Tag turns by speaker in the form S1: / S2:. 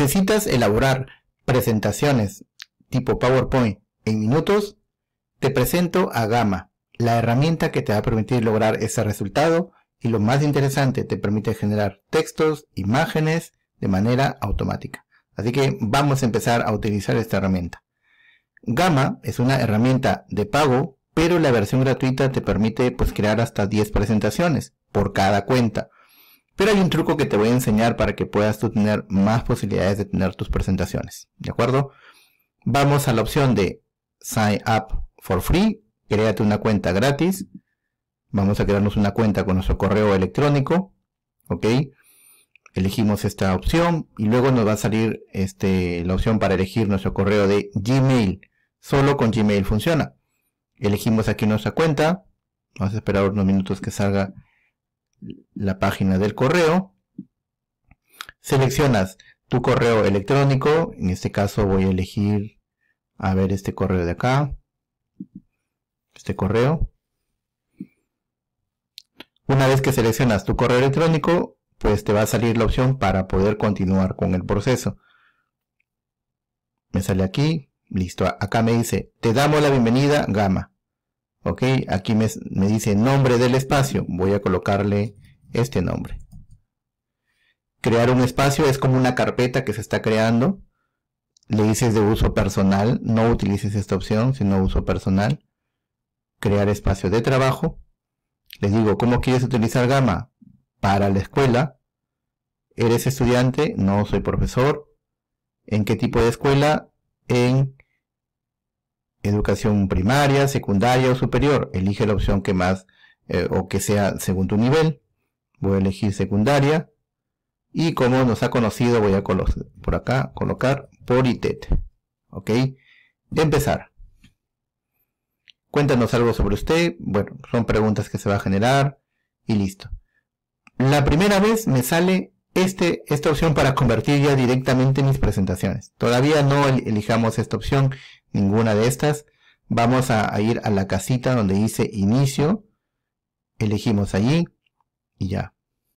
S1: necesitas elaborar presentaciones tipo PowerPoint en minutos, te presento a Gamma, la herramienta que te va a permitir lograr ese resultado y lo más interesante, te permite generar textos, imágenes de manera automática. Así que vamos a empezar a utilizar esta herramienta. Gamma es una herramienta de pago, pero la versión gratuita te permite pues, crear hasta 10 presentaciones por cada cuenta. Pero hay un truco que te voy a enseñar para que puedas tener más posibilidades de tener tus presentaciones. ¿De acuerdo? Vamos a la opción de Sign Up for Free. Créate una cuenta gratis. Vamos a crearnos una cuenta con nuestro correo electrónico. ¿Ok? Elegimos esta opción y luego nos va a salir este, la opción para elegir nuestro correo de Gmail. Solo con Gmail funciona. Elegimos aquí nuestra cuenta. Vamos a esperar unos minutos que salga la página del correo, seleccionas tu correo electrónico, en este caso voy a elegir, a ver, este correo de acá, este correo. Una vez que seleccionas tu correo electrónico, pues te va a salir la opción para poder continuar con el proceso. Me sale aquí, listo, acá me dice, te damos la bienvenida, Gama. Ok, aquí me, dice nombre del espacio. Voy a colocarle este nombre. Crear un espacio es como una carpeta que se está creando. Le dices de uso personal. No utilices esta opción, sino uso personal. Crear espacio de trabajo. Les digo, ¿cómo quieres utilizar Gama? Para la escuela. ¿Eres estudiante? No, soy profesor. ¿En qué tipo de escuela? En educación primaria, secundaria o superior. Elige la opción que más eh, o que sea según tu nivel. Voy a elegir secundaria. Y como nos ha conocido, voy a por acá colocar por ITET. ¿Ok? Empezar. Cuéntanos algo sobre usted. Bueno, son preguntas que se va a generar y listo. La primera vez me sale este, esta opción para convertir ya directamente mis presentaciones. Todavía no elijamos esta opción, ninguna de estas. Vamos a, a ir a la casita donde dice inicio. Elegimos allí y ya.